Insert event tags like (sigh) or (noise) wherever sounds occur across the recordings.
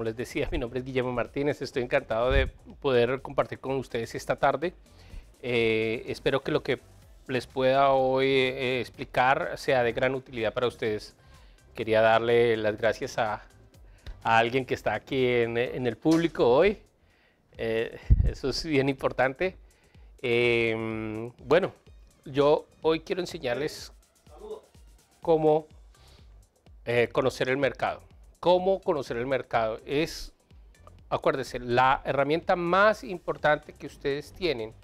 como les decía, mi nombre es Guillermo Martínez, estoy encantado de poder compartir con ustedes esta tarde. Eh, espero que lo que les pueda hoy eh, explicar sea de gran utilidad para ustedes. Quería darle las gracias a, alguien que está aquí en, el público hoy. Eh, eso es bien importante. Em, bueno, yo hoy quiero enseñarles cómo conocer el mercado cómo conocer el mercado. Es, acuérdense, la herramienta más importante que ustedes tienen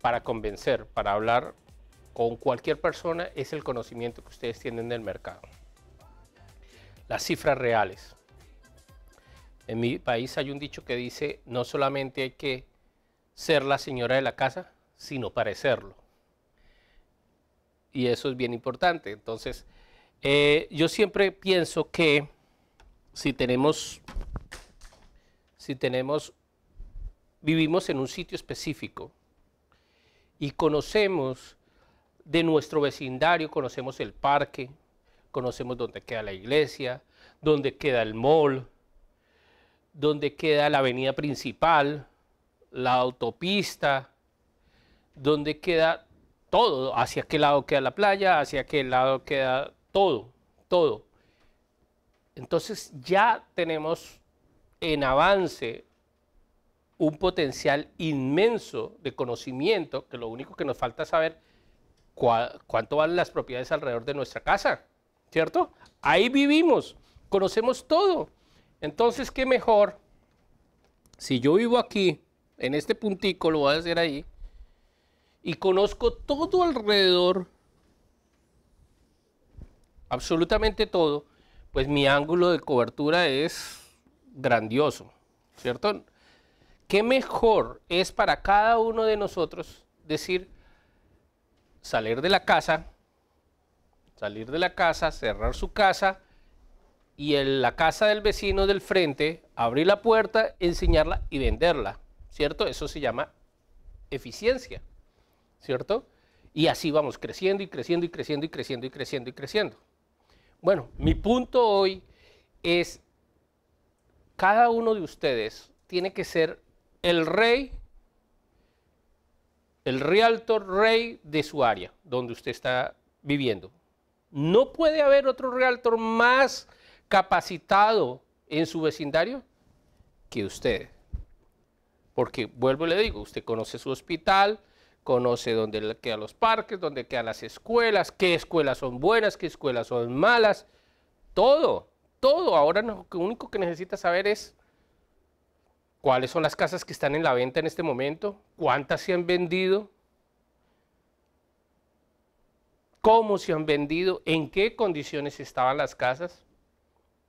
para convencer, para hablar con cualquier persona, es el conocimiento que ustedes tienen del mercado. Las cifras reales. En mi país hay un dicho que dice, no solamente hay que ser la señora de la casa, sino parecerlo. Y eso es bien importante. Entonces, eh, yo siempre pienso que si tenemos, si tenemos, vivimos en un sitio específico y conocemos de nuestro vecindario, conocemos el parque, conocemos dónde queda la iglesia, dónde queda el mall, dónde queda la avenida principal, la autopista, dónde queda todo, hacia qué lado queda la playa, hacia qué lado queda todo, todo. Entonces ya tenemos en avance un potencial inmenso de conocimiento, que lo único que nos falta es saber cuánto valen las propiedades alrededor de nuestra casa, ¿cierto? Ahí vivimos, conocemos todo. Entonces, ¿qué mejor? Si yo vivo aquí, en este puntico, lo voy a hacer ahí, y conozco todo alrededor, absolutamente todo, pues mi ángulo de cobertura es grandioso, ¿cierto? ¿Qué mejor es para cada uno de nosotros decir salir de la casa, salir de la casa, cerrar su casa y en la casa del vecino del frente, abrir la puerta, enseñarla y venderla, ¿cierto? Eso se llama eficiencia, ¿cierto? Y así vamos creciendo y creciendo y creciendo y creciendo y creciendo y creciendo. Bueno, mi punto hoy es, cada uno de ustedes tiene que ser el rey, el realtor rey de su área donde usted está viviendo. ¿No puede haber otro realtor más capacitado en su vecindario que usted? Porque vuelvo y le digo, usted conoce su hospital, conoce dónde quedan los parques, dónde quedan las escuelas, qué escuelas son buenas, qué escuelas son malas, todo, todo. Ahora lo único que necesita saber es cuáles son las casas que están en la venta en este momento, cuántas se han vendido, cómo se han vendido, en qué condiciones estaban las casas.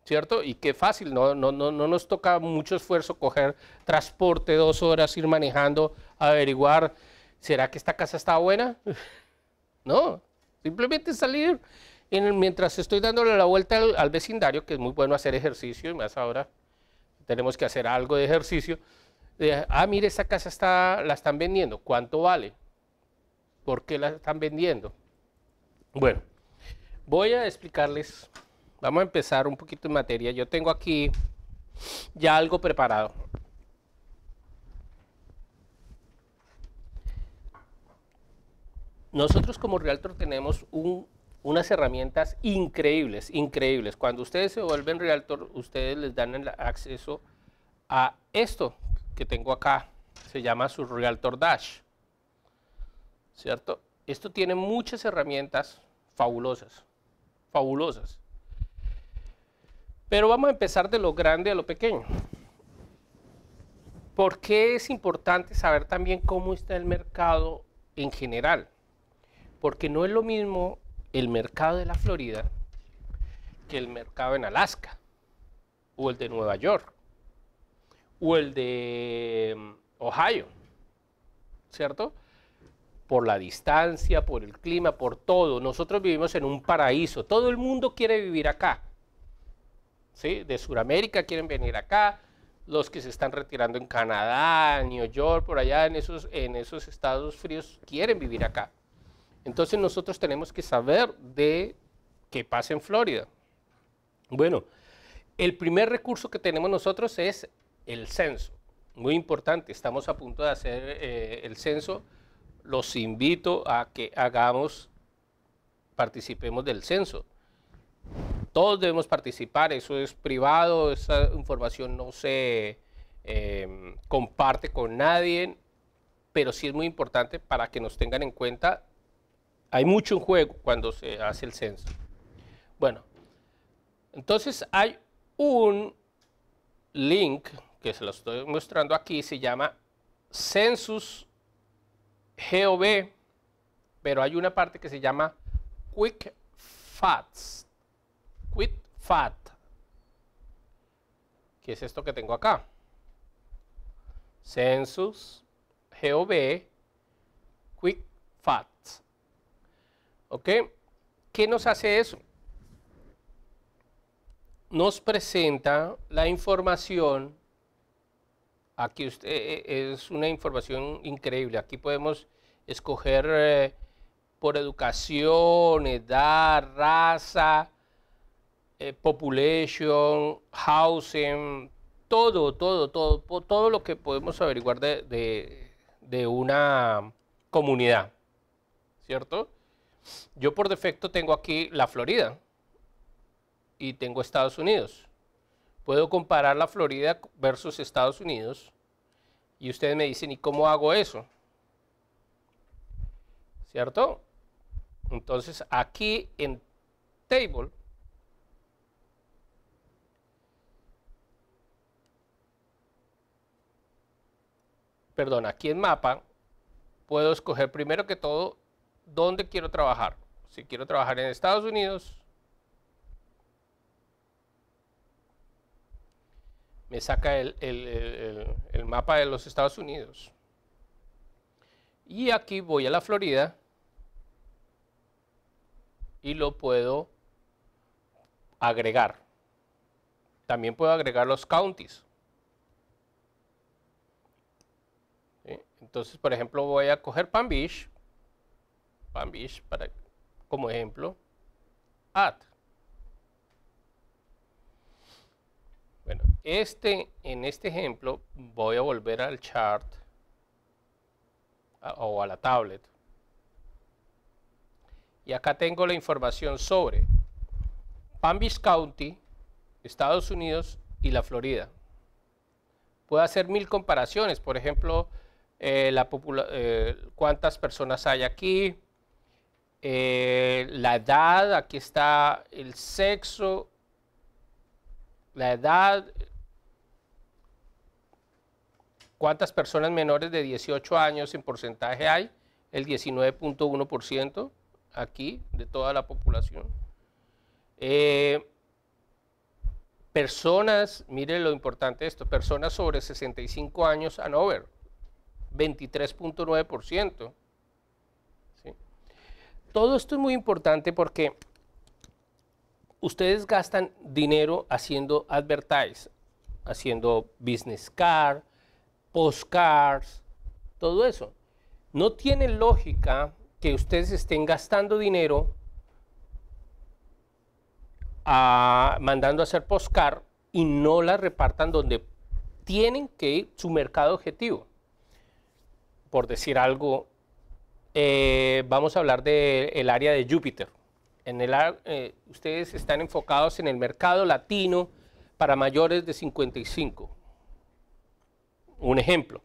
¿Cierto? Y qué fácil, no, no, no, no nos toca mucho esfuerzo coger transporte, dos horas, ir manejando, averiguar ¿será que esta casa está buena? (laughs) no, simplemente salir mientras estoy dándole la vuelta al, vecindario, que es muy bueno hacer ejercicio, y más ahora tenemos que hacer algo de ejercicio. ah, mire, esta casa está, la están vendiendo, ¿cuánto vale? ¿Por qué la están vendiendo? Bueno, voy a explicarles, vamos a empezar un poquito en materia. Yo tengo aquí ya algo preparado. Nosotros como Realtor tenemos unas herramientas increíbles, increíbles. Cuando ustedes se vuelven Realtor, ustedes les dan el acceso a esto que tengo acá. Se llama su Realtor Dash. ¿Cierto? Esto tiene muchas herramientas fabulosas, fabulosas. Pero vamos a empezar de lo grande a lo pequeño. ¿Por qué es importante saber también cómo está el mercado en general? Porque no es lo mismo el mercado de la Florida que el mercado en Alaska, o el de Nueva York, o el de mm, Ohio, ¿cierto? por la distancia, por el clima, por todo. Nosotros vivimos en un paraíso. Todo el mundo quiere vivir acá. ¿Sí? De Sudamérica quieren venir acá. Los que se están retirando en Canadá, en New York, por allá, en esos, en esos estados fríos, quieren vivir acá. Entonces nosotros tenemos que saber de qué pasa en Florida. Bueno, el primer recurso que tenemos nosotros es el censo. Muy importante, estamos a punto de hacer eh, el censo. Los invito a que hagamos, participemos del censo. Todos debemos participar, eso es privado, esa información no se em, comparte con nadie, pero sí es muy importante para que nos tengan en cuenta hay mucho en juego cuando se hace el censo. Bueno, entonces hay un link que se lo estoy mostrando aquí, se llama Census GOV, pero hay una parte que se llama Quick Fats. Quick Fat. qué es esto que tengo acá. Census GOV Quick Fats. ¿Ok? ¿Qué nos hace eso? Nos presenta la información. Aquí usted, eh, eh, es una información increíble. Aquí podemos escoger eh, por educación, edad, raza, population, housing, todo, todo, todo, todo lo que podemos averiguar de una comunidad, ¿cierto? Yo por defecto tengo aquí la Florida y tengo Estados Unidos. Puedo comparar la Florida versus Estados Unidos y ustedes me dicen, ¿y cómo hago eso? ¿Cierto? Entonces aquí en Table perdón, aquí en mapa puedo escoger primero que todo dónde quiero trabajar. Si quiero trabajar en Estados Unidos, me saca el, mapa de los Estados Unidos. Y aquí voy a la Florida y lo puedo agregar. También puedo agregar los counties. Entonces, por ejemplo, voy a coger Palm Beach Palm para, como ejemplo, at. Bueno, este, en este ejemplo voy a volver al chart o a la tablet. Y acá tengo la información sobre Palm County, Estados Unidos y la Florida. Puedo hacer mil comparaciones, por ejemplo, eh, la eh, cuántas personas hay aquí, eh, la edad, aquí está el sexo, la edad, cuántas personas menores de 18 años en porcentaje hay, el 19.1% aquí de toda la población. Eh, personas, mire lo importante esto, personas sobre 65 años and over, 23.9%. Todo esto es muy importante porque ustedes gastan dinero haciendo advertise, haciendo business card, postcards, todo eso. No tiene lógica que ustedes estén gastando dinero ah, mandando a hacer postcard y no la repartan donde tienen que ir su mercado objetivo. Por decir algo, eh, vamos a hablar del el área de Júpiter. En el, eh, ustedes están enfocados en el mercado latino para mayores de 55. Un ejemplo.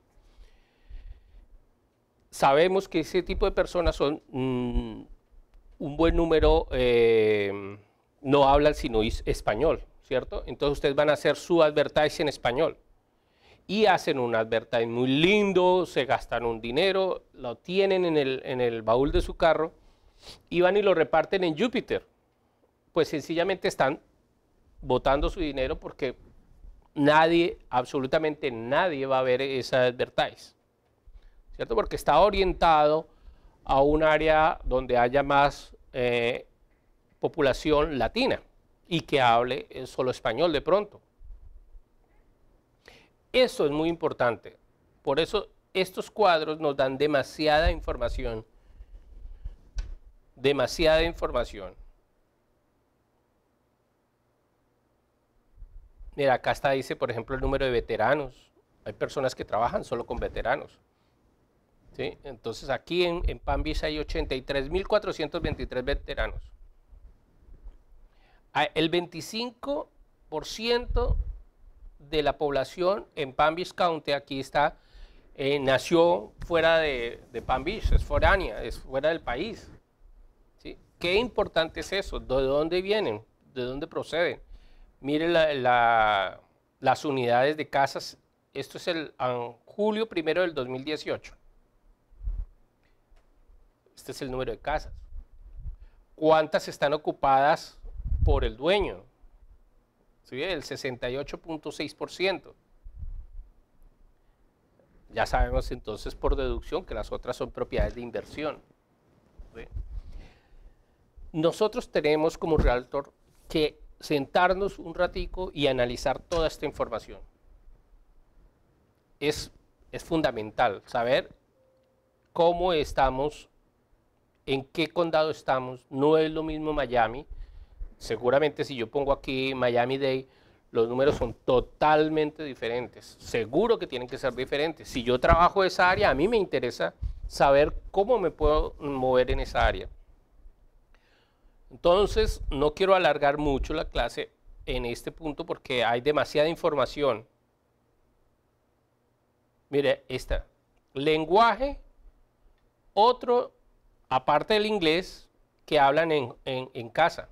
Sabemos que ese tipo de personas son mm, un buen número, eh, no hablan sino español, ¿cierto? Entonces ustedes van a hacer su advertising en español y hacen un advertising muy lindo, se gastan un dinero, lo tienen en el, baúl de su carro y van y lo reparten en Júpiter. Pues sencillamente están botando su dinero porque nadie, absolutamente nadie va a ver esa advertise. ¿Cierto? Porque está orientado a un área donde haya más eh, población latina y que hable eh, solo español de pronto. Eso es muy importante. Por eso estos cuadros nos dan demasiada información. Demasiada información. Mira, acá está, dice, por ejemplo, el número de veteranos. Hay personas que trabajan solo con veteranos. Entonces aquí en, en hay 83.423 veteranos. Ah, el 25% de la población en Pan Beach County, aquí está, eh, nació fuera de, de, Beach, es foránea, es fuera del país. ¿sí? Qué importante es eso, de dónde vienen, de dónde proceden. Miren las unidades de casas, esto es el en julio primero del 2018. Este es el número de casas. ¿Cuántas están ocupadas por el dueño? el 68.6%. Ya sabemos entonces por deducción que las otras son propiedades de inversión. Nosotros tenemos como realtor que sentarnos un ratico y analizar toda esta información. es fundamental saber cómo estamos, en qué condado estamos. No es lo mismo Miami Seguramente si yo pongo aquí Miami Day, los números son totalmente diferentes. Seguro que tienen que ser diferentes. Si yo trabajo esa área, a mí me interesa saber cómo me puedo mover en esa área. Entonces, no quiero alargar mucho la clase en este punto porque hay demasiada información. Mire, esta. Lenguaje, otro, aparte del inglés, que hablan en casa.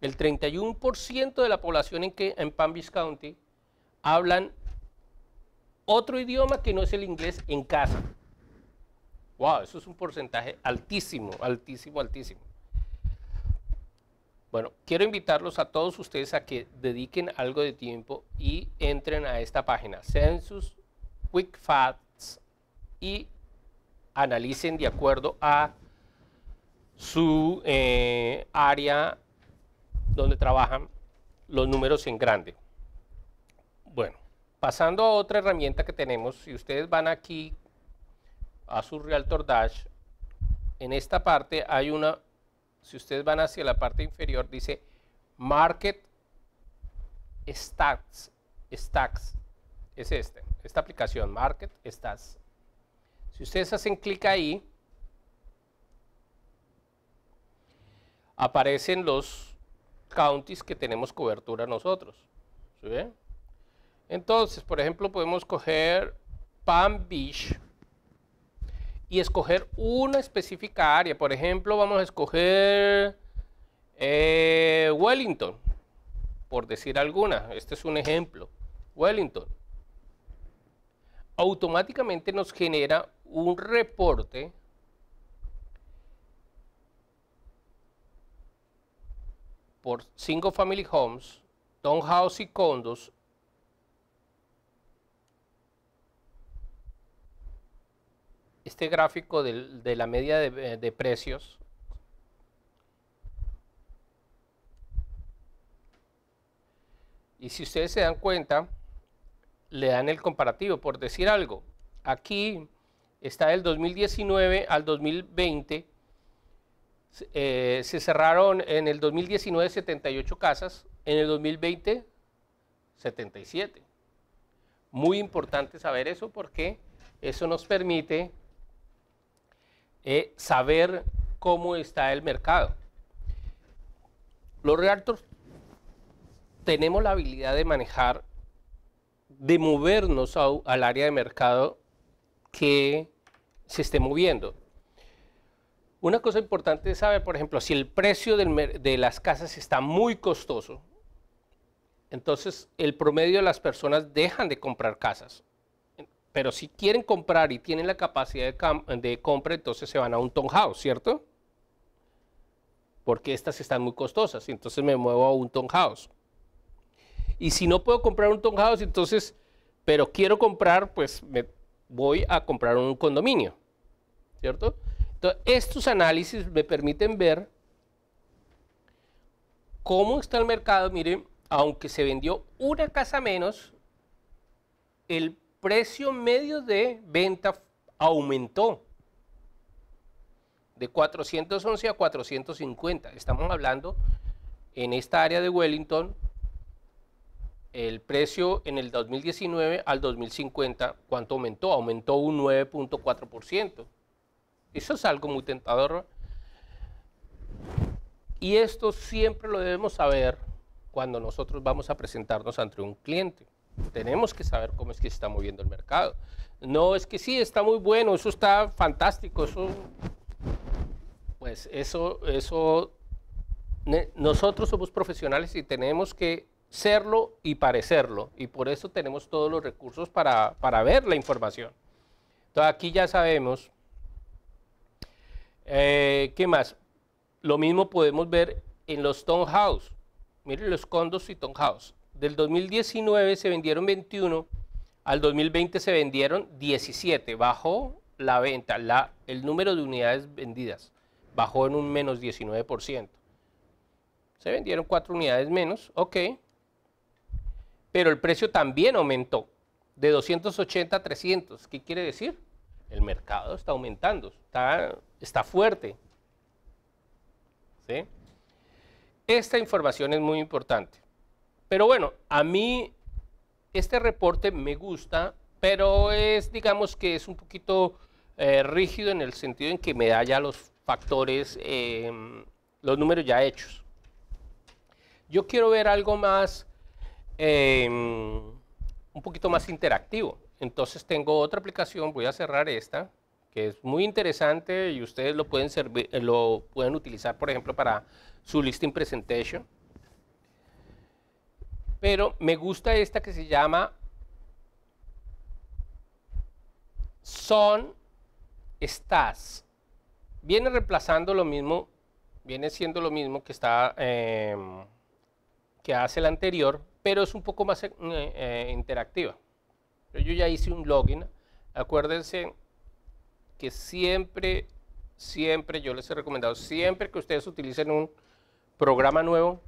El 31% de la población en, que, en Palm County hablan otro idioma que no es el inglés en casa. Wow, eso es un porcentaje altísimo, altísimo, altísimo. Bueno, quiero invitarlos a todos ustedes a que dediquen algo de tiempo y entren a esta página, Census Quick Facts, y analicen de acuerdo a su eh, área donde trabajan los números en grande. Bueno, pasando a otra herramienta que tenemos, si ustedes van aquí a su Realtor Dash, en esta parte hay una, si ustedes van hacia la parte inferior, dice Market Stats, Stacks, es este, esta aplicación, Market Stats. Si ustedes hacen clic ahí, aparecen los counties que tenemos cobertura nosotros. Entonces, por ejemplo, podemos coger Palm Beach y escoger una específica área. Por ejemplo, vamos a escoger eh, Wellington, por decir alguna. Este es un ejemplo. Wellington. Automáticamente nos genera un reporte por single family homes, townhouses y condos este gráfico de, la media de, eh, de, precios y si ustedes se dan cuenta le dan el comparativo por decir algo aquí está del 2019 al 2020 eh, se cerraron en el 2019 78 casas, en el 2020 77. Muy importante saber eso porque eso nos permite eh, saber cómo está el mercado. Los realtors tenemos la habilidad de manejar, de movernos al área de mercado que se esté moviendo. Una cosa importante es saber, por ejemplo, si el precio de las casas está muy costoso, entonces el promedio de las personas dejan de comprar casas. Pero si quieren comprar y tienen la capacidad de, de compra, entonces se van a un townhouse, ¿cierto? Porque estas están muy costosas, y entonces me muevo a un townhouse. Y si no puedo comprar un townhouse, entonces, pero quiero comprar, pues me voy a comprar un condominio, ¿cierto? Entonces, estos análisis me permiten ver cómo está el mercado. Miren, aunque se vendió una casa menos, el precio medio de venta aumentó de 411 a 450. Estamos hablando en esta área de Wellington, el precio en el 2019 al 2050, ¿cuánto aumentó? Aumentó un 9.4%. Eso es algo muy tentador. Y esto siempre lo debemos saber cuando nosotros vamos a presentarnos ante un cliente. Tenemos que saber cómo es que se está moviendo el mercado. No es que sí, está muy bueno, eso está fantástico, eso pues eso nosotros somos profesionales y tenemos que serlo y parecerlo. Y por eso tenemos todos los recursos para, para ver la información. Entonces aquí ya sabemos eh, ¿Qué más? Lo mismo podemos ver en los House. Miren los condos y house Del 2019 se vendieron 21, al 2020 se vendieron 17. Bajó la venta, el número de unidades vendidas bajó en un menos 19%. Se vendieron 4 unidades menos, ok. Pero el precio también aumentó, de 280 a 300. ¿Qué quiere decir? El mercado está aumentando, está está fuerte. Esta información es muy importante. Pero bueno, a mí este reporte me gusta, pero es, digamos que es un poquito eh, rígido en el sentido en que me da ya los factores, em, los números ya hechos. Yo quiero ver algo más, em, un poquito más interactivo. Entonces tengo otra aplicación, voy a cerrar esta que es muy interesante y ustedes lo pueden, servir, eh, lo pueden utilizar, por ejemplo, para su listing presentation. Pero me gusta esta que se llama son, estás. Viene reemplazando lo mismo, viene siendo lo mismo que está em, hace el anterior, pero es un poco más eh, eh, interactiva. Yo ya hice un login. Acuérdense que siempre, siempre, yo les he recomendado, siempre que ustedes utilicen un programa nuevo,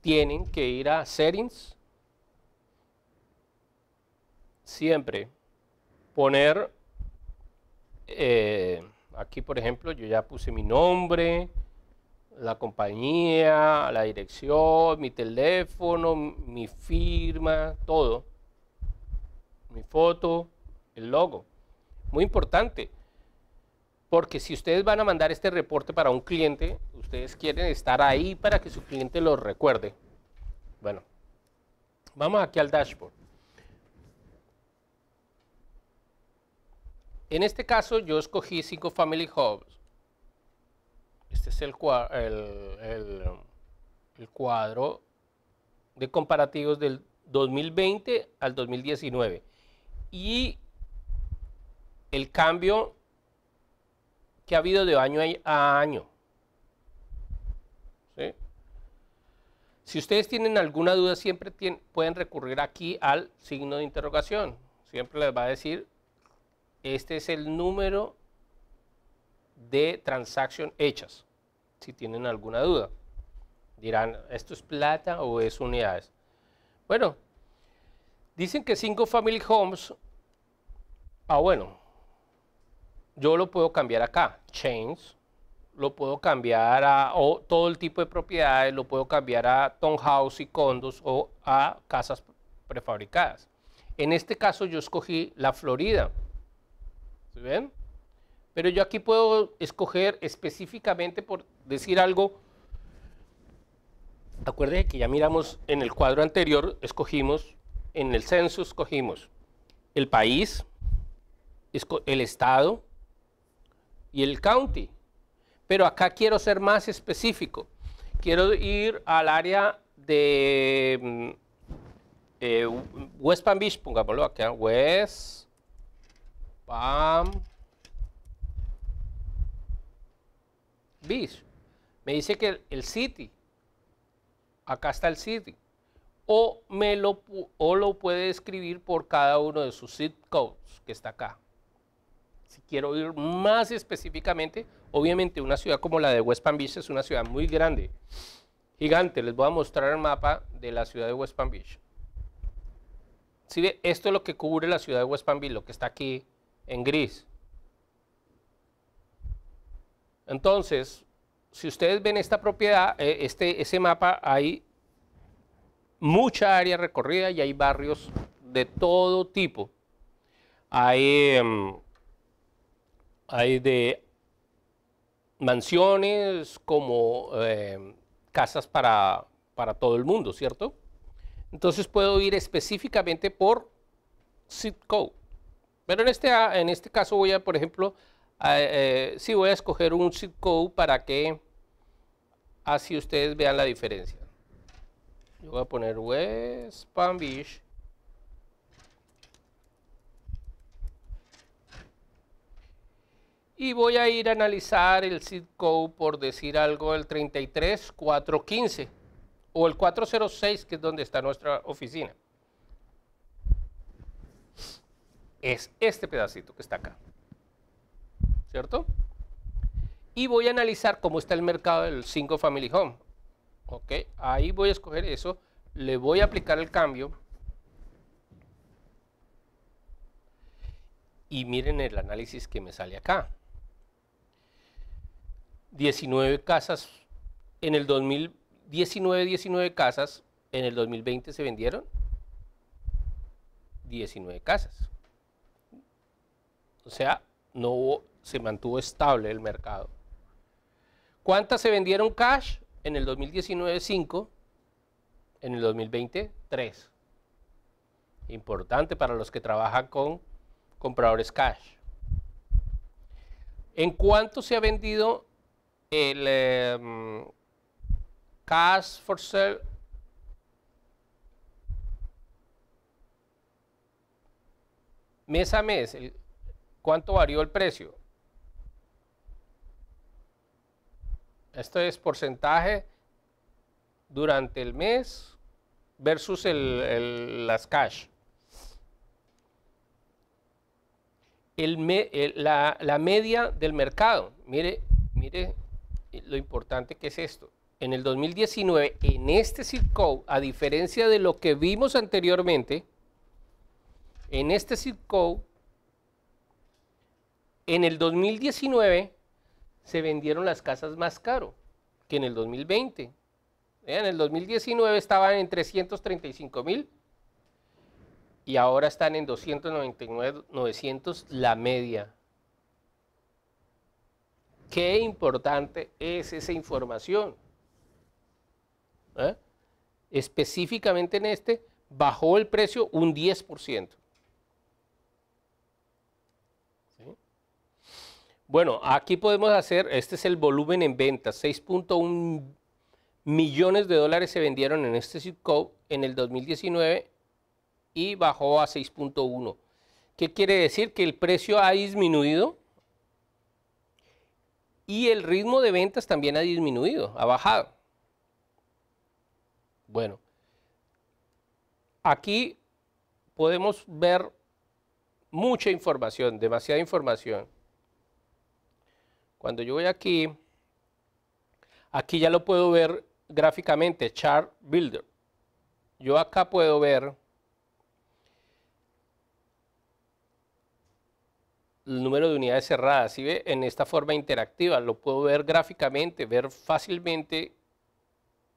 tienen que ir a Settings, siempre poner, eh, aquí por ejemplo, yo ya puse mi nombre, la compañía, la dirección, mi teléfono, mi firma, todo, mi foto, el logo. Muy importante, porque si ustedes van a mandar este reporte para un cliente, ustedes quieren estar ahí para que su cliente lo recuerde. Bueno, vamos aquí al dashboard. En este caso yo escogí cinco Family Hubs. Este es el, el cuadro de comparativos del 2020 al 2019. Y el cambio que ha habido de año a año. Si ustedes tienen alguna duda, siempre pueden recurrir aquí al signo de interrogación. Siempre les va a decir, este es el número de transacción hechas. Si tienen alguna duda, dirán, ¿esto es plata o es unidades? Bueno, dicen que cinco Family Homes, ah bueno, yo lo puedo cambiar acá, chains, lo puedo cambiar a todo el tipo de propiedades, lo puedo cambiar a townhouse y condos o a casas prefabricadas. En este caso yo escogí la Florida, ¿sí ven? Pero yo aquí puedo escoger específicamente por decir algo. Acuérdense que ya miramos en el cuadro anterior, escogimos, en el censo escogimos el país, el estado, y el county. Pero acá quiero ser más específico. Quiero ir al área de mm, eh, West Palm Beach, pongámoslo acá, West Palm Beach. Me dice que el, city, acá está el city, o, me lo, o lo puede escribir por cada uno de sus zip codes que está acá. Si quiero ir más específicamente, obviamente una ciudad como la de West Palm Beach es una ciudad muy grande, gigante. Les voy a mostrar el mapa de la ciudad de West Palm Beach. Si ve, esto es lo que cubre la ciudad de West Palm Beach, lo que está aquí en gris. Entonces, si ustedes ven esta propiedad, eh, este, ese mapa, hay mucha área recorrida y hay barrios de todo tipo. Hay em, hay de mansiones como eh, casas para, todo el mundo, ¿cierto? Entonces puedo ir específicamente por zip Pero en este, en este caso voy a, por ejemplo, eh, sí voy a escoger un zip para que así ustedes vean la diferencia. Yo voy a poner West Palm Beach Y voy a ir a analizar el zip code, por decir algo, el 33415 o el 406, que es donde está nuestra oficina. Es este pedacito que está acá. ¿Cierto? Y voy a analizar cómo está el mercado del 5 Family Home. Ok, ahí voy a escoger eso. Le voy a aplicar el cambio. Y miren el análisis que me sale acá. 19 casas en el 2019, 19 casas, en el 2020 se vendieron 19 casas. O sea, no hubo, se mantuvo estable el mercado. ¿Cuántas se vendieron cash? En el 2019, 5. En el 2020, 3. Importante para los que trabajan con compradores cash. ¿En cuánto se ha vendido el em, cash for sale mes a mes, ¿cuánto varió el precio? Esto es porcentaje durante el mes versus el, las cash. la, la media del mercado, mire, mire eh, lo importante que es esto. En el 2019, en este circo a diferencia de lo que vimos anteriormente, en este circo en el 2019 se vendieron las casas más caro que en el 2020. Eh, en el 2019 estaban en 335 mil y ahora están en 299, 900 la media. Qué importante es esa información. ¿eh? Específicamente en este, bajó el precio un 10%. Bueno, aquí podemos hacer, este es el volumen en ventas, 6.1 millones de dólares se vendieron en este zip en el 2019 y bajó a 6.1. ¿Qué quiere decir? Que el precio ha disminuido y el ritmo de ventas también ha disminuido, ha bajado. Bueno, aquí podemos ver mucha información, demasiada información. Cuando yo voy aquí, aquí ya lo puedo ver gráficamente, Chart Builder. Yo acá puedo ver el número de unidades cerradas. y ve? En esta forma interactiva lo puedo ver gráficamente, ver fácilmente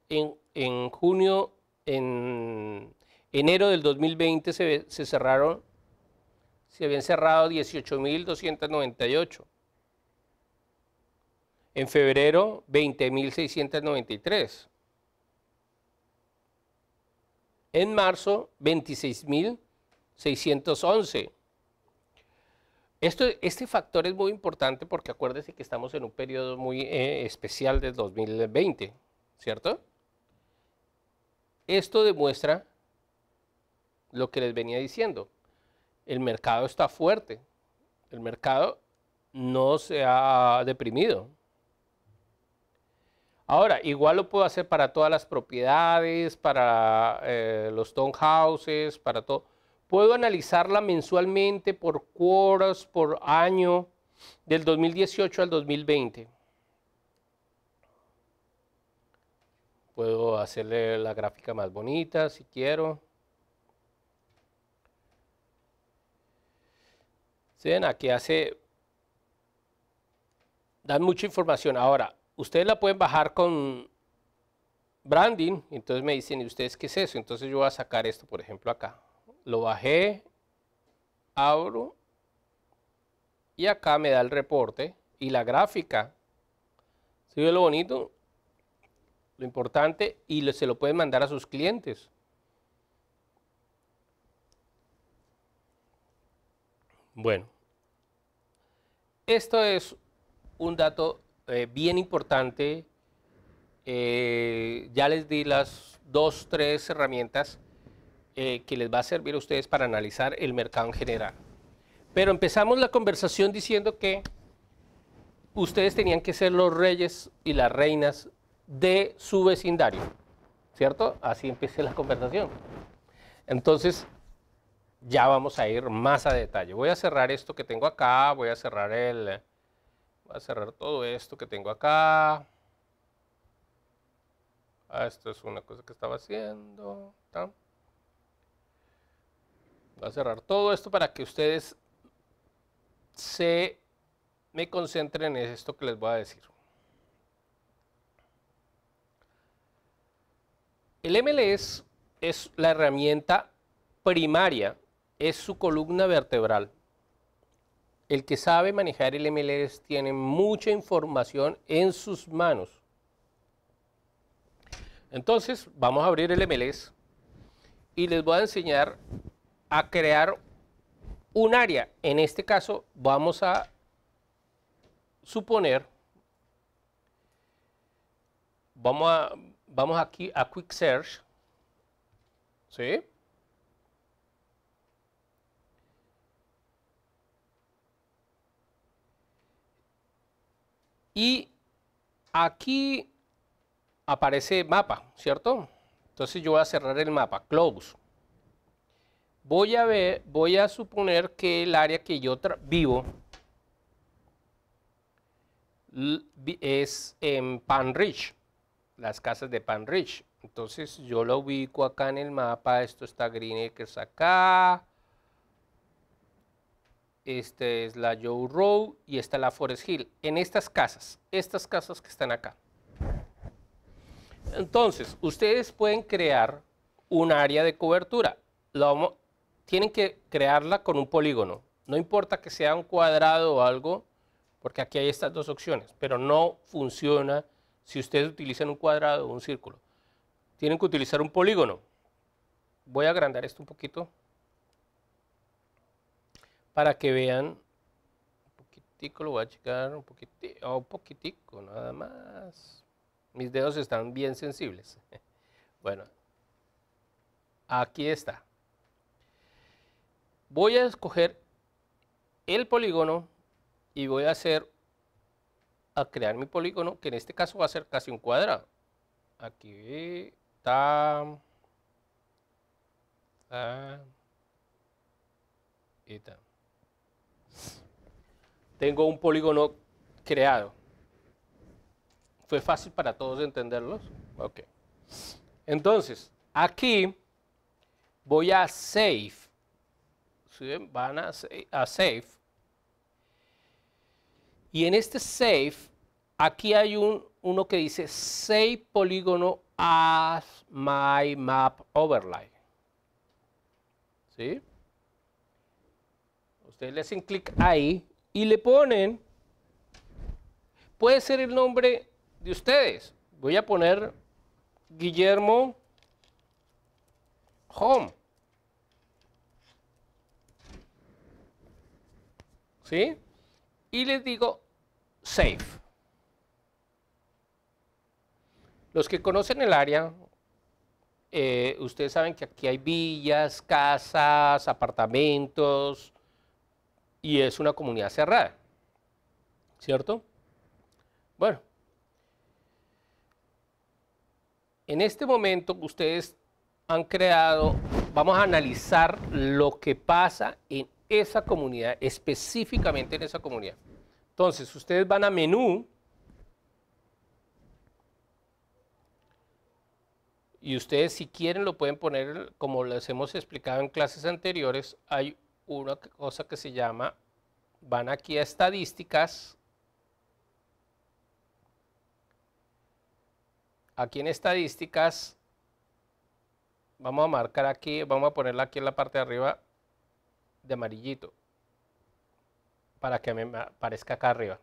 en, en junio, en enero del 2020 se, se cerraron, se habían cerrado 18.298. En febrero, 20.693. En marzo, 26.611 este factor es muy importante porque acuérdense que estamos en un periodo muy eh, especial de 2020, ¿cierto? Esto demuestra lo que les venía diciendo. El mercado está fuerte. El mercado no se ha deprimido. Ahora, igual lo puedo hacer para todas las propiedades, para eh, los townhouses, para todo. Puedo analizarla mensualmente por cuotas, por año, del 2018 al 2020. Puedo hacerle la gráfica más bonita si quiero. ¿Se ven? Aquí hace... Dan mucha información. Ahora, ustedes la pueden bajar con branding. Entonces me dicen, ¿y ustedes qué es eso? Entonces yo voy a sacar esto, por ejemplo, acá lo bajé, abro y acá me da el reporte y la gráfica. ¿se ve lo bonito? Lo importante y se lo pueden mandar a sus clientes. Bueno, esto es un dato eh, bien importante. Eh, ya les di las dos, tres herramientas eh, que les va a servir a ustedes para analizar el mercado en general. Pero empezamos la conversación diciendo que ustedes tenían que ser los reyes y las reinas de su vecindario, ¿cierto? Así empecé la conversación. Entonces, ya vamos a ir más a detalle. Voy a cerrar esto que tengo acá, voy a cerrar el... Voy a cerrar todo esto que tengo acá. Ah, esto es una cosa que estaba haciendo. Voy a cerrar todo esto para que ustedes se me concentren en esto que les voy a decir. El MLS es la herramienta primaria, es su columna vertebral. El que sabe manejar el MLS tiene mucha información en sus manos. Entonces, vamos a abrir el MLS y les voy a enseñar a crear un área. En este caso vamos a suponer, vamos, a, vamos aquí a Quick Search, ¿sí? Y aquí aparece mapa, ¿cierto? Entonces yo voy a cerrar el mapa, Close voy a ver, voy a suponer que el área que yo vivo es en Pan Ridge, las casas de Pan Ridge. Entonces yo lo ubico acá en el mapa, esto está green que es acá, esta es la Joe Road y está la Forest Hill, en estas casas, estas casas que están acá. Entonces, ustedes pueden crear un área de cobertura. Lo, tienen que crearla con un polígono. No importa que sea un cuadrado o algo, porque aquí hay estas dos opciones, pero no funciona si ustedes utilizan un cuadrado o un círculo. Tienen que utilizar un polígono. Voy a agrandar esto un poquito para que vean. Un poquitico, lo voy a checar un poquitico, oh, un poquitico nada más. Mis dedos están bien sensibles. (laughs) Bueno, aquí está voy a escoger el polígono y voy a hacer a crear mi polígono que en este caso va a ser casi un cuadrado aquí está y tengo un polígono creado fue fácil para todos entenderlos ok entonces aquí voy a save van a, save Y en este save aquí hay un, uno que dice Save polígono as my map overlay. ¿Sí? Ustedes le hacen clic ahí y le ponen, puede ser el nombre de ustedes. Voy a poner Guillermo Home. ¿sí? Y les digo safe. Los que conocen el área, eh, ustedes saben que aquí hay villas, casas, apartamentos, y es una comunidad cerrada, ¿cierto? Bueno, en este momento ustedes han creado, vamos a analizar lo que pasa en esa comunidad, específicamente en esa comunidad. Entonces, ustedes van a menú y ustedes si quieren lo pueden poner, como les hemos explicado en clases anteriores, hay una cosa que se llama, van aquí a estadísticas, aquí en estadísticas, vamos a marcar aquí, vamos a ponerla aquí en la parte de arriba, de amarillito para que me aparezca acá arriba.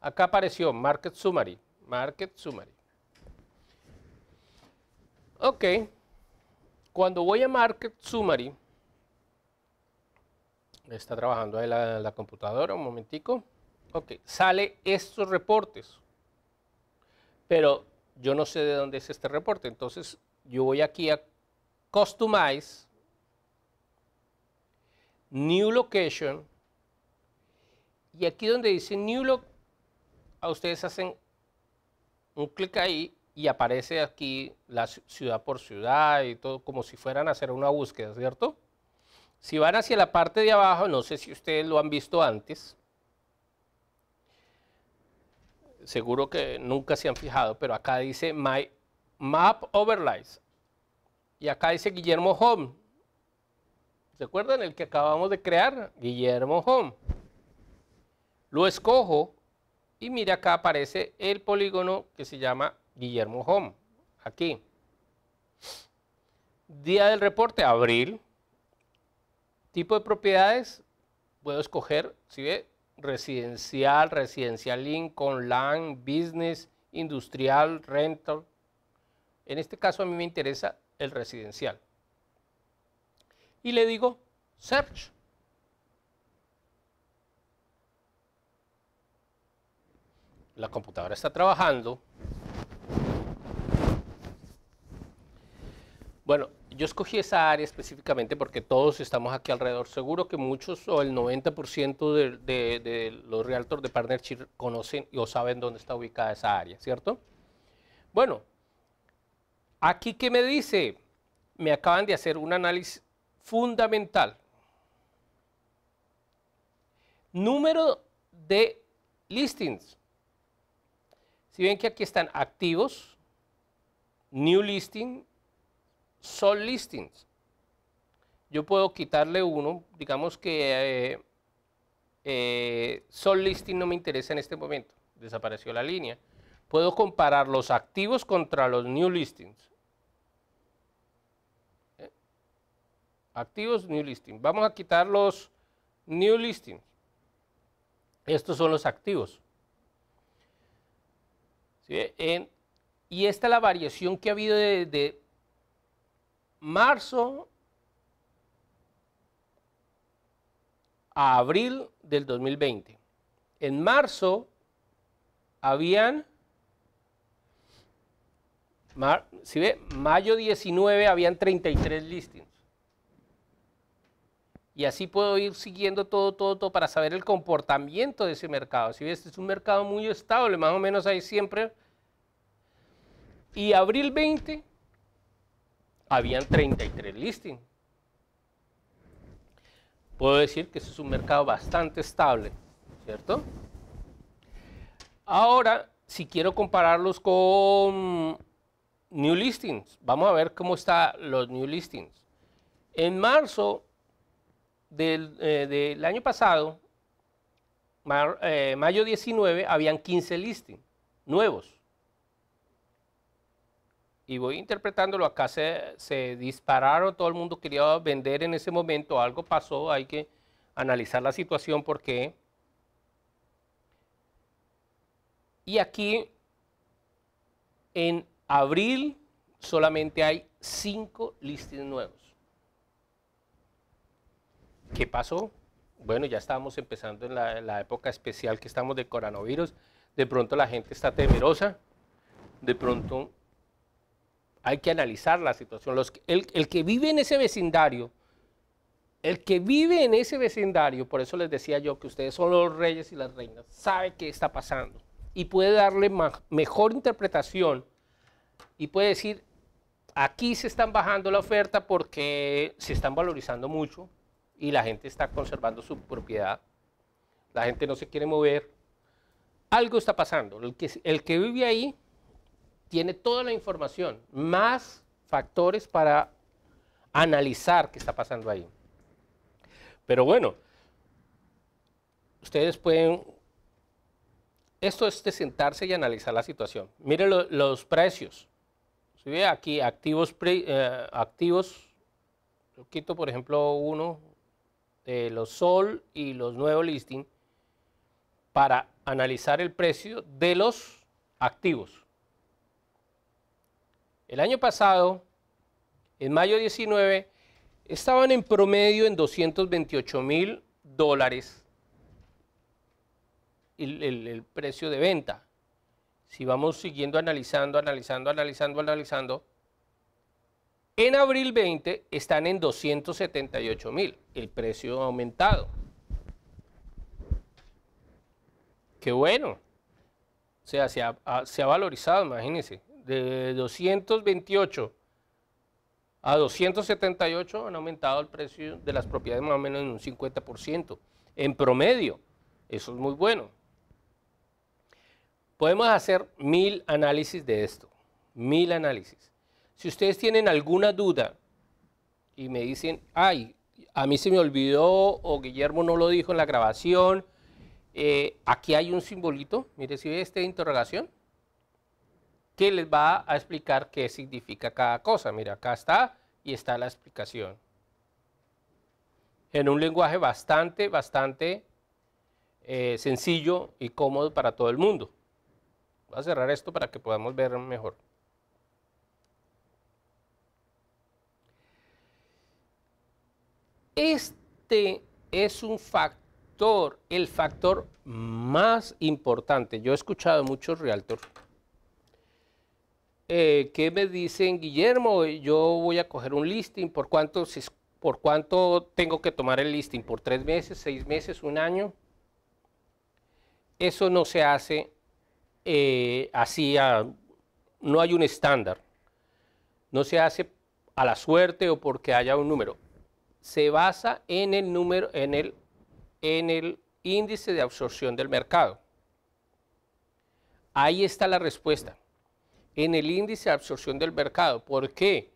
Acá apareció Market Summary. Market Summary. Ok. Cuando voy a Market Summary, está trabajando ahí la, la computadora, un momentico. Ok, sale estos reportes. Pero yo no sé de dónde es este reporte. Entonces yo voy aquí a Customize New Location. Y aquí donde dice New Location, a ustedes hacen un clic ahí y aparece aquí la ciudad por ciudad y todo como si fueran a hacer una búsqueda, ¿cierto? Si van hacia la parte de abajo, no sé si ustedes lo han visto antes, seguro que nunca se han fijado, pero acá dice My Map Overlays. Y acá dice Guillermo Home. ¿Se acuerdan? El que acabamos de crear, Guillermo Home. Lo escojo y mira acá aparece el polígono que se llama Guillermo Home. Aquí. Día del reporte, abril. Tipo de propiedades, puedo escoger, si ve, residencial, residencial Lincoln, land, business, industrial, rental. En este caso a mí me interesa el residencial y le digo search. La computadora está trabajando. Bueno, yo escogí esa área específicamente porque todos estamos aquí alrededor. Seguro que muchos o el 90% de, los realtors de partnership conocen o saben dónde está ubicada esa área, ¿cierto? Bueno, aquí que me dice, me acaban de hacer un análisis fundamental. Número de listings. Si ven que aquí están activos, new listing, sol listings. Yo puedo quitarle uno, digamos que eh, eh sol listing no me interesa en este momento, desapareció la línea. Puedo comparar los activos contra los new listings. Activos, new listing. Vamos a quitar los new listings. Estos son los activos. y esta es la variación que ha habido desde marzo a abril del 2020. En marzo habían, si ve, mayo 19 habían 33 listings. Y así puedo ir siguiendo todo, todo, todo para saber el comportamiento de ese mercado. Si ves, es un mercado muy estable, más o menos ahí siempre. Y abril 20, habían 33 listings. Puedo decir que ese es un mercado bastante estable, ¿cierto? Ahora, si quiero compararlos con new listings, vamos a ver cómo están los new listings. En marzo eh, del, año pasado, eh, mayo 19, habían 15 listings nuevos. Y voy interpretándolo, acá se, se dispararon, todo el mundo quería vender en ese momento, algo pasó, hay que analizar la situación porque... Y aquí en abril solamente hay 5 listings nuevos. ¿Qué pasó? Bueno, ya estábamos empezando en la, época especial que estamos de coronavirus. De pronto la gente está temerosa. De pronto hay que analizar la situación. Los, el, que vive en ese vecindario, el que vive en ese vecindario, por eso les decía yo que ustedes son los reyes y las reinas, sabe qué está pasando y puede darle mejor interpretación y puede decir, aquí se están bajando la oferta porque se están valorizando mucho, y la gente está conservando su propiedad, la gente no se quiere mover, algo está pasando. El que, el que vive ahí tiene toda la información, más factores para analizar qué está pasando ahí. Pero bueno, ustedes pueden... Esto es de sentarse y analizar la situación. Miren los precios. Si ve aquí activos, eh, activos, quito por ejemplo uno, de eh, los sol y los nuevos listing para analizar el precio de los activos. El año pasado, en mayo 19, estaban en promedio en 228 mil dólares el precio de venta. Si vamos siguiendo analizando, analizando, analizando, analizando, en abril 20 están en 278 mil, el precio ha aumentado. Qué bueno. O sea, se ha, se ha valorizado, imagínense. De 228 a 278 han aumentado el precio de las propiedades más o menos en un 50%, en promedio. Eso es muy bueno. Podemos hacer mil análisis de esto, mil análisis. Si ustedes tienen alguna duda y me dicen, ay, a mí se me olvidó o Guillermo no lo dijo en la grabación, eh, aquí hay un simbolito, mire si ve esta interrogación, que les va a explicar qué significa cada cosa. Mira, acá está y está la explicación. En un lenguaje bastante, bastante eh, sencillo y cómodo para todo el mundo. Voy a cerrar esto para que podamos ver mejor. Este es un factor, el factor más importante. Yo he escuchado muchos realtors eh, que me dicen, Guillermo, yo voy a coger un listing, ¿por cuánto, ¿por cuánto tengo que tomar el listing? ¿Por tres meses, seis meses, un año? Eso no se hace eh, así, no hay un estándar. No se hace a la suerte o porque haya un número se basa en el número, en el, en el índice de absorción del mercado. Ahí está la respuesta. En el índice de absorción del mercado. ¿Por qué?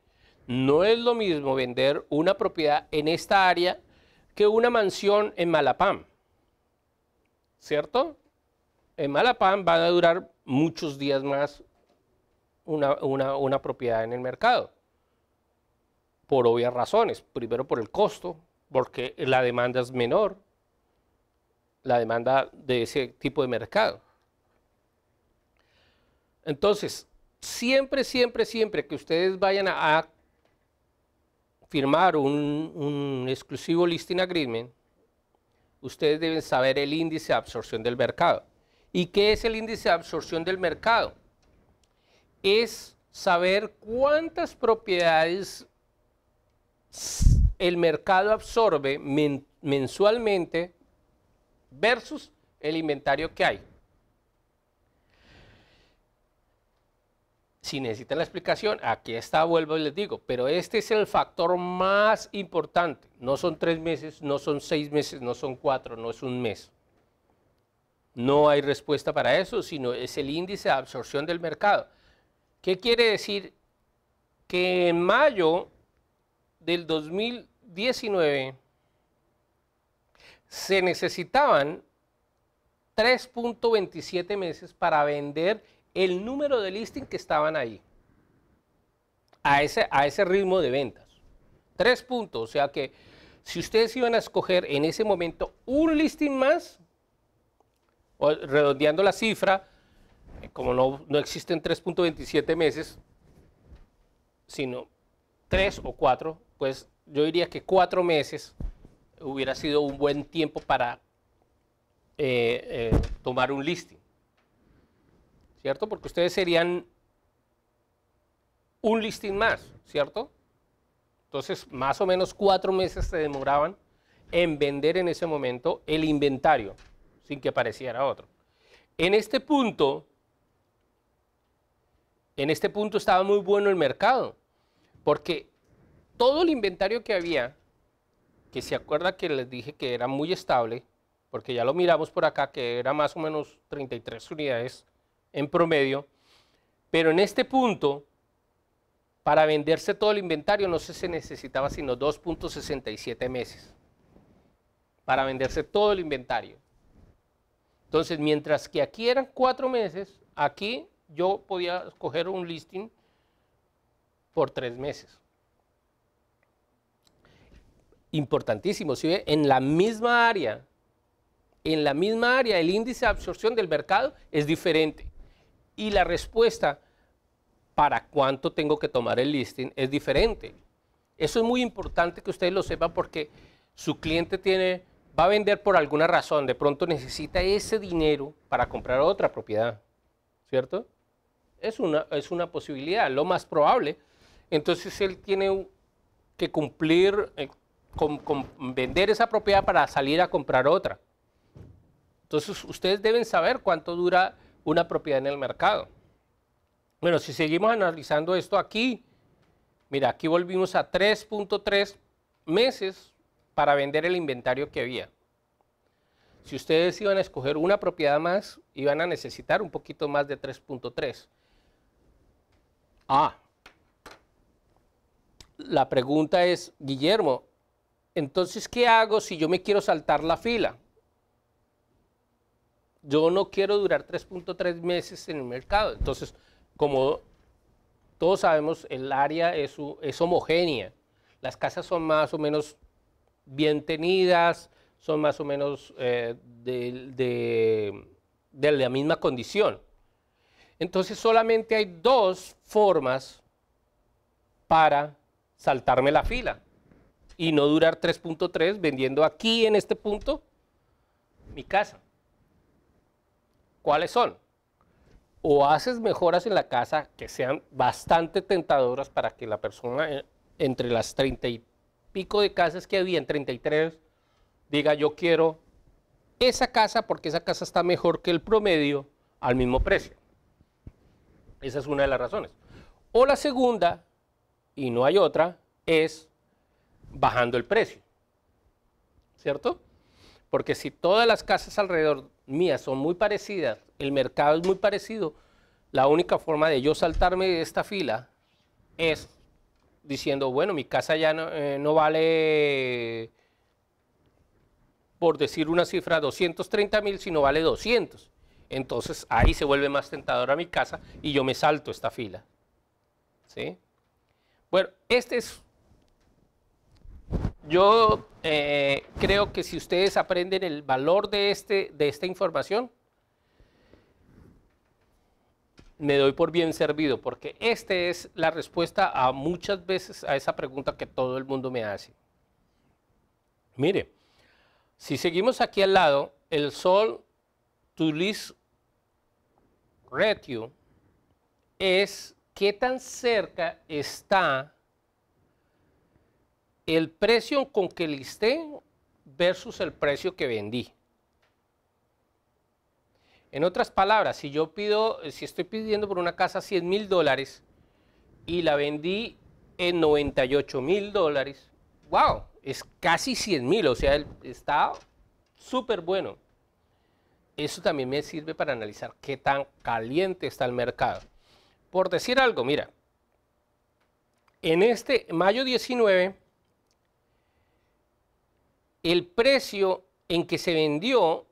No es lo mismo vender una propiedad en esta área que una mansión en Malapam. ¿Cierto? En Malapam van a durar muchos días más una, una propiedad en el mercado por obvias razones. Primero por el costo, porque la demanda es menor, la demanda de ese tipo de mercado. Entonces, siempre, siempre, siempre que ustedes vayan a, firmar un, un exclusivo listing agreement, ustedes deben saber el índice de absorción del mercado. ¿Y qué es el índice de absorción del mercado? Es saber cuántas propiedades el mercado absorbe mensualmente versus el inventario que hay. Si necesitan la explicación, aquí está, vuelvo y les digo, pero este es el factor más importante. No son tres meses, no son seis meses, no son cuatro, no es un mes. No hay respuesta para eso, sino es el índice de absorción del mercado. ¿Qué quiere decir? Que en mayo del 2019 se necesitaban 3.27 meses para vender el número de listing que estaban ahí. A ese, a ese ritmo de ventas. Tres puntos. O sea que si ustedes iban a escoger en ese momento un listing más, redondeando la cifra, eh, como no, no existen 3.27 meses, sino tres o cuatro, pues yo diría que cuatro meses hubiera sido un buen tiempo para eh, eh, tomar un listing. ¿Cierto? Porque ustedes serían un listing más, ¿cierto? Entonces, más o menos cuatro meses se demoraban en vender en ese momento el inventario, sin que apareciera otro. En este punto, en este punto estaba muy bueno el mercado, porque todo el inventario que había, que se acuerda que les dije que era muy estable, porque ya lo miramos por acá, que era más o menos 33 unidades en promedio, pero en este punto, para venderse todo el inventario no se necesitaba sino 2.67 meses para venderse todo el inventario. Entonces, mientras que aquí eran cuatro meses, aquí yo podía escoger un listing por tres meses importantísimo. Si en la misma área, en la misma área, el índice de absorción del mercado es diferente. Y la respuesta para cuánto tengo que tomar el listing es diferente. Eso es muy importante que ustedes lo sepan porque su cliente tiene, va a vender por alguna razón, de pronto necesita ese dinero para comprar otra propiedad, ¿cierto? Es una, es una posibilidad, lo más probable. Entonces él tiene que cumplir eh, vender esa propiedad para salir a comprar otra. Entonces, ustedes deben saber cuánto dura una propiedad en el mercado. Bueno, si seguimos analizando esto aquí, mira, aquí volvimos a 3.3 meses para vender el inventario que había. Si ustedes iban a escoger una propiedad más, iban a necesitar un poquito más de 3.3. Ah, la pregunta es, Guillermo, entonces, ¿qué hago si yo me quiero saltar la fila? Yo no quiero durar 3.3 meses en el mercado. Entonces, como todos sabemos, el área es, homogénea. Las casas son más o menos bien tenidas, son más o menos eh, de la misma condición. Entonces solamente hay dos formas para saltarme la fila y no durar 3.3 vendiendo aquí en este punto mi casa. ¿Cuáles son? O haces mejoras en la casa que sean bastante tentadoras para que la persona eh, entre las 30 y pico de casas que había en 33 diga yo quiero esa casa porque esa casa está mejor que el promedio al mismo precio. Esa es una de las razones. O la segunda, y no hay otra, es bajando el precio. ¿Cierto? Porque si todas las casas alrededor mías son muy parecidas, el mercado es muy parecido, la única forma de yo saltarme de esta fila es diciendo, bueno, mi casa ya no, eh, no vale, por decir una cifra, 230 mil, sino vale 200. Entonces ahí se vuelve más tentadora mi casa y yo me salto esta fila. ¿Sí? Bueno, este es yo eh, creo que si ustedes aprenden el valor de, este, de esta información, me doy por bien servido, porque esta es la respuesta a muchas veces a esa pregunta que todo el mundo me hace. Mire, si seguimos aquí al lado, el sol to retio es qué tan cerca está el precio con que listé versus el precio que vendí. En otras palabras, si yo pido, si estoy pidiendo por una casa 100 mil dólares y la vendí en 98 mil dólares, wow, es casi 100 mil, o sea, está súper bueno. Eso también me sirve para analizar qué tan caliente está el mercado. Por decir algo, mira, en este mayo 19 el precio en que se vendió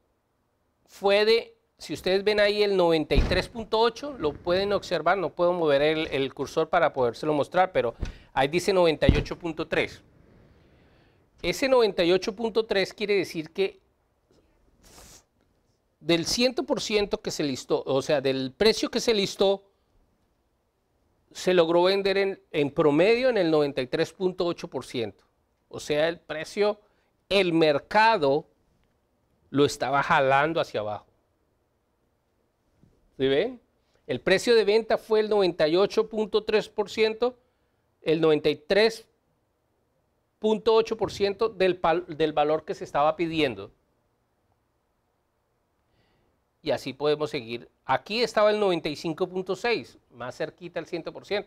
fue de, si ustedes ven ahí el 93.8, lo pueden observar, no puedo mover el, cursor para podérselo mostrar, pero ahí dice 98.3. Ese 98.3 quiere decir que del 100% que se listó, o sea, del precio que se listó, se logró vender en, en promedio en el 93.8%. O sea, el precio el mercado lo estaba jalando hacia abajo. ¿Sí ven? El precio de venta fue el 98.3%, el 93.8% del, del valor que se estaba pidiendo. Y así podemos seguir. Aquí estaba el 95.6, más cerquita al 100%.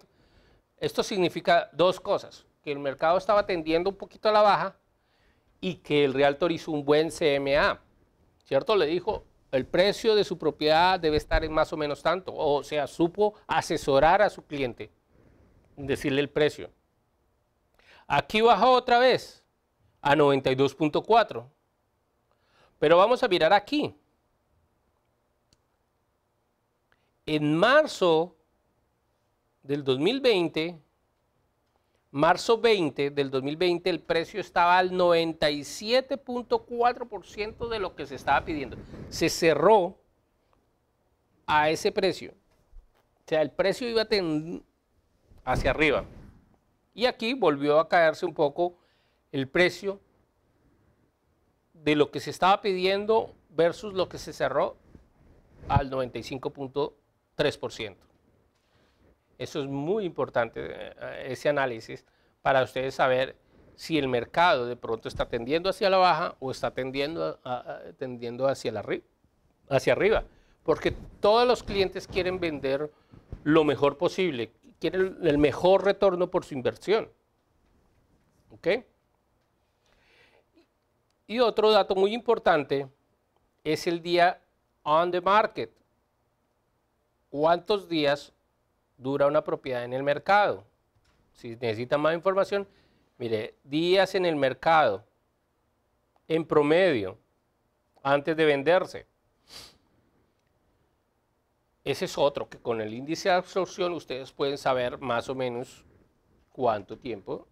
Esto significa dos cosas, que el mercado estaba tendiendo un poquito a la baja, y que el realtor hizo un buen CMA, ¿cierto? Le dijo, el precio de su propiedad debe estar en más o menos tanto. O sea, supo asesorar a su cliente, decirle el precio. Aquí bajó otra vez a 92.4. Pero vamos a mirar aquí. En marzo del 2020 marzo 20 del 2020 el precio estaba al 97.4% de lo que se estaba pidiendo. Se cerró a ese precio. O sea, el precio iba hacia arriba. Y aquí volvió a caerse un poco el precio de lo que se estaba pidiendo versus lo que se cerró al 95.3%. Eso es muy importante, eh, ese análisis, para ustedes saber si el mercado de pronto está tendiendo hacia la baja o está tendiendo, hacia, la hacia arriba. Porque todos los clientes quieren vender lo mejor posible, quieren el mejor retorno por su inversión. ¿Ok? Y otro dato muy importante es el día on the market. ¿Cuántos días dura una propiedad en el mercado. Si necesitan más información, mire, días en el mercado, en promedio, antes de venderse. Ese es otro, que con el índice de absorción ustedes pueden saber más o menos cuánto tiempo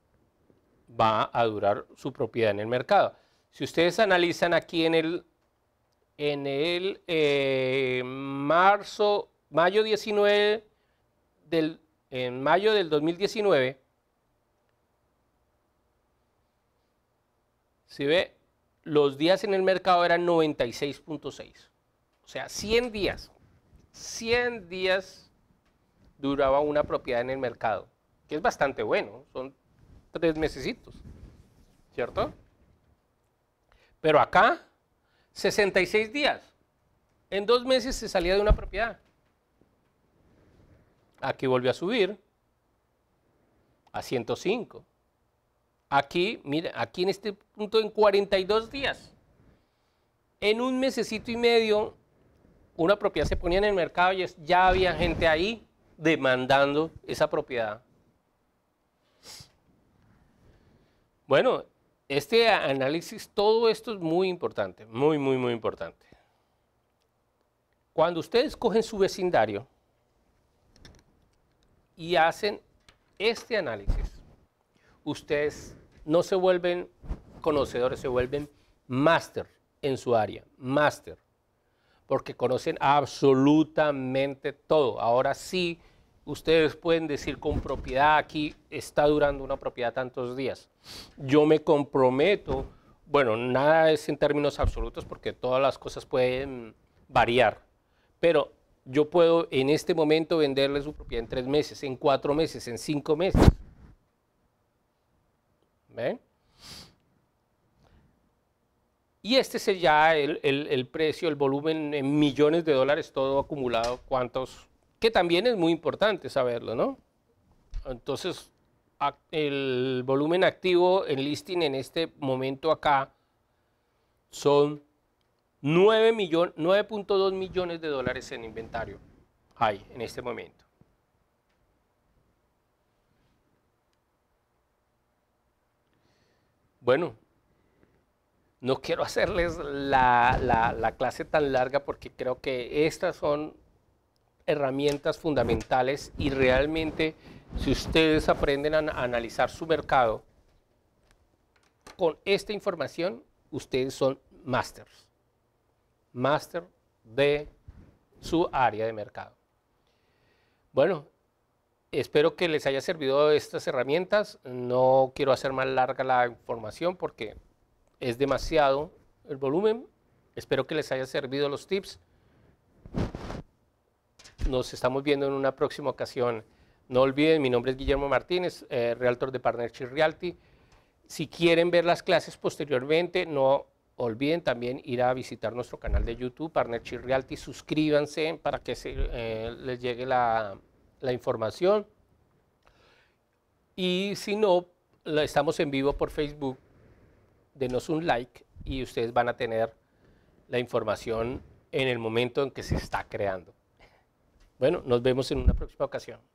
va a durar su propiedad en el mercado. Si ustedes analizan aquí en el, en el eh, marzo, mayo 19 en mayo del 2019, si ve, los días en el mercado eran 96.6. O sea, 100 días. 100 días duraba una propiedad en el mercado, que es bastante bueno, son tres mesecitos, ¿cierto? Pero acá, 66 días. En dos meses se salía de una propiedad. Aquí volvió a subir a 105. Aquí, mira, aquí en este punto en 42 días. En un mesecito y medio, una propiedad se ponía en el mercado y ya había gente ahí demandando esa propiedad. Bueno, este análisis, todo esto es muy importante, muy, muy, muy importante. Cuando ustedes cogen su vecindario, y hacen este análisis, ustedes no se vuelven conocedores, se vuelven máster en su área, máster, porque conocen absolutamente todo. Ahora sí, ustedes pueden decir con propiedad, aquí está durando una propiedad tantos días. Yo me comprometo, bueno, nada es en términos absolutos porque todas las cosas pueden variar, pero yo puedo en este momento venderle su propiedad en tres meses, en cuatro meses, en cinco meses. ¿Ven? Y este es ya el, el, el, precio, el volumen en millones de dólares, todo acumulado, cuántos, que también es muy importante saberlo, ¿no? Entonces, el volumen activo en listing en este momento acá son 9.2 millones de dólares en inventario hay en este momento. Bueno, no quiero hacerles la, clase tan larga porque creo que estas son herramientas fundamentales y realmente si ustedes aprenden a, analizar su mercado con esta información, ustedes son masters. Master de su área de mercado. Bueno, espero que les haya servido estas herramientas. No quiero hacer más larga la información porque es demasiado el volumen. Espero que les haya servido los tips. Nos estamos viendo en una próxima ocasión. No olviden, mi nombre es Guillermo Martínez, eh, Realtor de Partnership Realty. Si quieren ver las clases posteriormente, no Olviden también ir a visitar nuestro canal de YouTube, Partnership Realty. Suscríbanse para que eh, les llegue la, la información. Y si no, estamos en vivo por Facebook. Denos un like y ustedes van a tener la información en el momento en que se está creando. Bueno, nos vemos en una próxima ocasión.